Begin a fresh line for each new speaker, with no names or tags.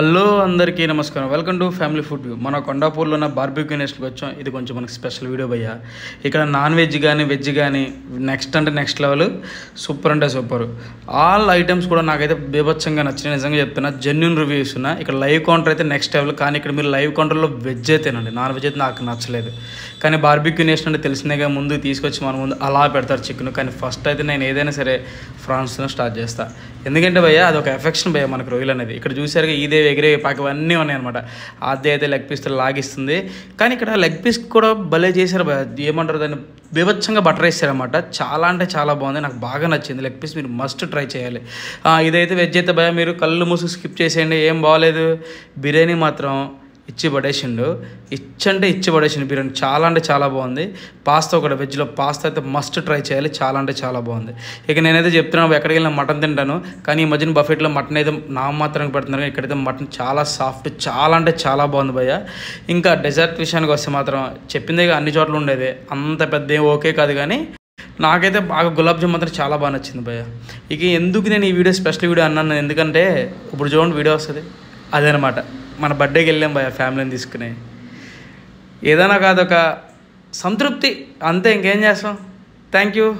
hello అందరికీ నమస్కారం welcome to family food view మన కొండాపూర్లో ఉన్న బార్బీక్యూ నెస్ట్కి వచ్చాం ఇది కొంచెం మనకి స్పెషల్ వీడియో భయ్య ఇక్కడ నాన్ వెజ్ కానీ వెజ్ కానీ నెక్స్ట్ అంటే నెక్స్ట్ లెవెల్ సూపర్ అంటే సూపర్ ఆల్ ఐటమ్స్ కూడా నాకైతే బీభత్సంగా నచ్చిన నిజంగా చెప్తున్నా జెన్యున్ రివ్యూ ఇస్తున్నా ఇక్కడ లైవ్ కౌంటర్ అయితే నెక్స్ట్ లెవెల్ కానీ ఇక్కడ మీరు లైవ్ కౌంటర్లో వెజ్ అండి నాన్ వెజ్ అయితే నాకు నచ్చలేదు కానీ బార్బీక్యూ నేషన్ అంటే తెలిసినగా ముందు తీసుకొచ్చి మన ముందు అలా పెడతారు చికెన్ కానీ ఫస్ట్ అయితే నేను ఏదైనా సరే ఫ్రాన్స్తో స్టార్ట్ చేస్తాను ఎందుకంటే భయ్య ఒక ఎఫెక్షన్ భయ్య మనకు రొయ్యలు అనేది ఇక్కడ చూసారుగా ఇదే ఎగిరే పాకం అన్నీ ఉన్నాయన్నమాట అదే అయితే లెగ్ పీస్తో లాగిస్తుంది కానీ ఇక్కడ లెగ్ పీస్ కూడా భలే చేశారు భయ్య ఏమంటారు దాన్ని వివచ్చంగా బటర్ వేసారనమాట చాలా అంటే చాలా బాగుంది నాకు బాగా నచ్చింది లెగ్ పీస్ మీరు మస్ట్ ట్రై చేయాలి ఇదైతే వెజ్ అయితే భయ మీరు కళ్ళు మూసు స్కిప్ చేసేయండి ఏం బాగాలేదు బిర్యానీ మాత్రం ఇచ్చి పడేసిండు ఇచ్చంటే ఇచ్చి పడేసిండు బిర్యానీ చాలా అంటే చాలా బాగుంది పాస్తా ఒకటి వెజ్లో పాస్తా అయితే మస్ట్ ట్రై చేయాలి చాలా అంటే చాలా బాగుంది ఇక నేనైతే చెప్తున్నాను ఎక్కడికి వెళ్ళిన మటన్ తింటాను కానీ ఈ మధ్యన బఫెట్లో మటన్ అయితే నామమాత్రానికి పెడుతున్నారు ఇక్కడైతే మటన్ చాలా సాఫ్ట్ చాలా అంటే చాలా బాగుంది భయ్య ఇంకా డెజర్ట్ విషయానికి వస్తే మాత్రం చెప్పిందే అన్ని చోట్ల ఉండేది అంత పెద్ద ఓకే కాదు కానీ నాకైతే బాగా గులాబ్ జామ్ మాత్రం చాలా బాగా నచ్చింది భయ్య ఇక ఎందుకు నేను ఈ వీడియో స్పెషల్ వీడియో అన్నాను ఎందుకంటే ఇప్పుడు చూడండి వీడియో వస్తుంది అదనమాట మన బర్త్డేకి వెళ్ళాం భయ ఫ్యామిలీని తీసుకుని ఏదైనా కాదొక సంతృప్తి అంతే ఇంకేం చేస్తాం థ్యాంక్ యూ